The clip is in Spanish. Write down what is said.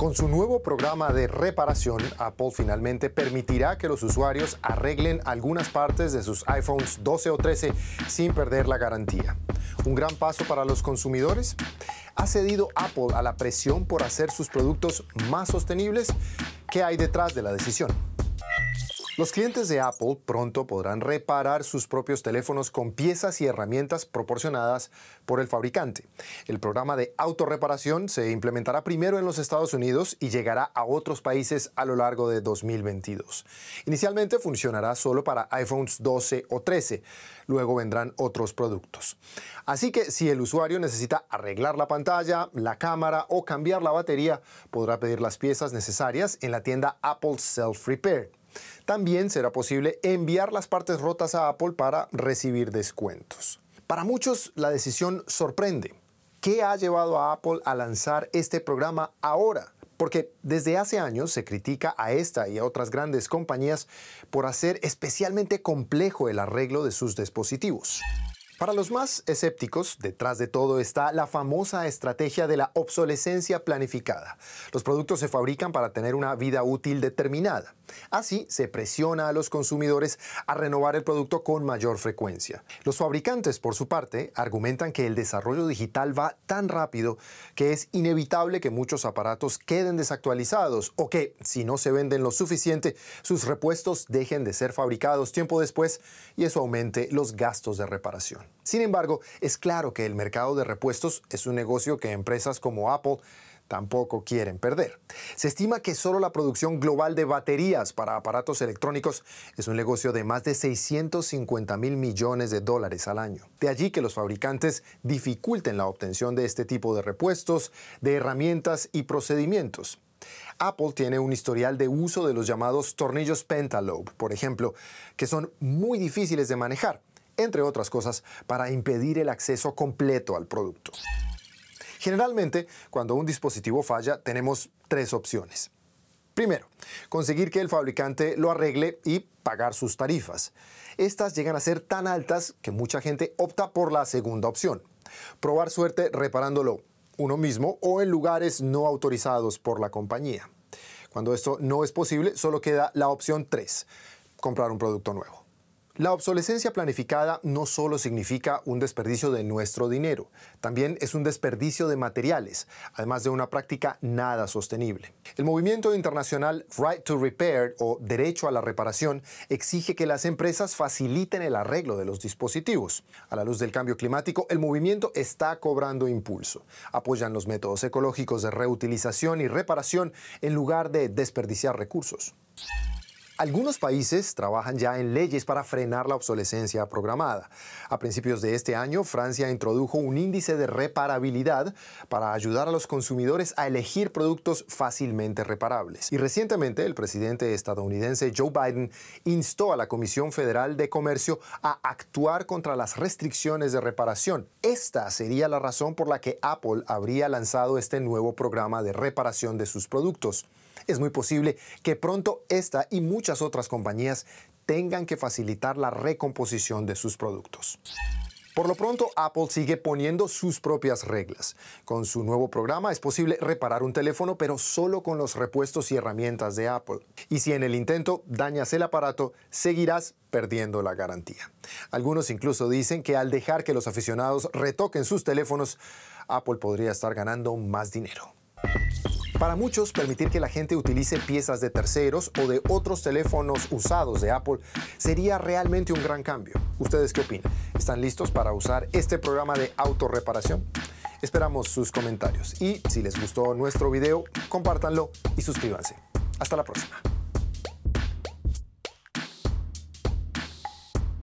Con su nuevo programa de reparación, Apple finalmente permitirá que los usuarios arreglen algunas partes de sus iPhones 12 o 13 sin perder la garantía. ¿Un gran paso para los consumidores? ¿Ha cedido Apple a la presión por hacer sus productos más sostenibles? ¿Qué hay detrás de la decisión? Los clientes de Apple pronto podrán reparar sus propios teléfonos con piezas y herramientas proporcionadas por el fabricante. El programa de autorreparación se implementará primero en los Estados Unidos y llegará a otros países a lo largo de 2022. Inicialmente funcionará solo para iPhones 12 o 13, luego vendrán otros productos. Así que si el usuario necesita arreglar la pantalla, la cámara o cambiar la batería, podrá pedir las piezas necesarias en la tienda Apple Self Repair. También será posible enviar las partes rotas a Apple para recibir descuentos. Para muchos la decisión sorprende. ¿Qué ha llevado a Apple a lanzar este programa ahora? Porque desde hace años se critica a esta y a otras grandes compañías por hacer especialmente complejo el arreglo de sus dispositivos. Para los más escépticos, detrás de todo está la famosa estrategia de la obsolescencia planificada. Los productos se fabrican para tener una vida útil determinada. Así se presiona a los consumidores a renovar el producto con mayor frecuencia. Los fabricantes, por su parte, argumentan que el desarrollo digital va tan rápido que es inevitable que muchos aparatos queden desactualizados o que, si no se venden lo suficiente, sus repuestos dejen de ser fabricados tiempo después y eso aumente los gastos de reparación. Sin embargo, es claro que el mercado de repuestos es un negocio que empresas como Apple tampoco quieren perder. Se estima que solo la producción global de baterías para aparatos electrónicos es un negocio de más de 650 mil millones de dólares al año. De allí que los fabricantes dificulten la obtención de este tipo de repuestos, de herramientas y procedimientos. Apple tiene un historial de uso de los llamados tornillos Pentalobe, por ejemplo, que son muy difíciles de manejar entre otras cosas, para impedir el acceso completo al producto. Generalmente, cuando un dispositivo falla, tenemos tres opciones. Primero, conseguir que el fabricante lo arregle y pagar sus tarifas. Estas llegan a ser tan altas que mucha gente opta por la segunda opción. Probar suerte reparándolo uno mismo o en lugares no autorizados por la compañía. Cuando esto no es posible, solo queda la opción tres, comprar un producto nuevo. La obsolescencia planificada no solo significa un desperdicio de nuestro dinero, también es un desperdicio de materiales, además de una práctica nada sostenible. El movimiento internacional Right to Repair o Derecho a la Reparación exige que las empresas faciliten el arreglo de los dispositivos. A la luz del cambio climático, el movimiento está cobrando impulso. Apoyan los métodos ecológicos de reutilización y reparación en lugar de desperdiciar recursos. Algunos países trabajan ya en leyes para frenar la obsolescencia programada. A principios de este año, Francia introdujo un índice de reparabilidad para ayudar a los consumidores a elegir productos fácilmente reparables. Y recientemente, el presidente estadounidense Joe Biden instó a la Comisión Federal de Comercio a actuar contra las restricciones de reparación. Esta sería la razón por la que Apple habría lanzado este nuevo programa de reparación de sus productos es muy posible que pronto esta y muchas otras compañías tengan que facilitar la recomposición de sus productos. Por lo pronto, Apple sigue poniendo sus propias reglas. Con su nuevo programa es posible reparar un teléfono, pero solo con los repuestos y herramientas de Apple. Y si en el intento dañas el aparato, seguirás perdiendo la garantía. Algunos incluso dicen que al dejar que los aficionados retoquen sus teléfonos, Apple podría estar ganando más dinero. Para muchos, permitir que la gente utilice piezas de terceros o de otros teléfonos usados de Apple sería realmente un gran cambio. ¿Ustedes qué opinan? ¿Están listos para usar este programa de autorreparación? Esperamos sus comentarios y si les gustó nuestro video, compártanlo y suscríbanse. Hasta la próxima.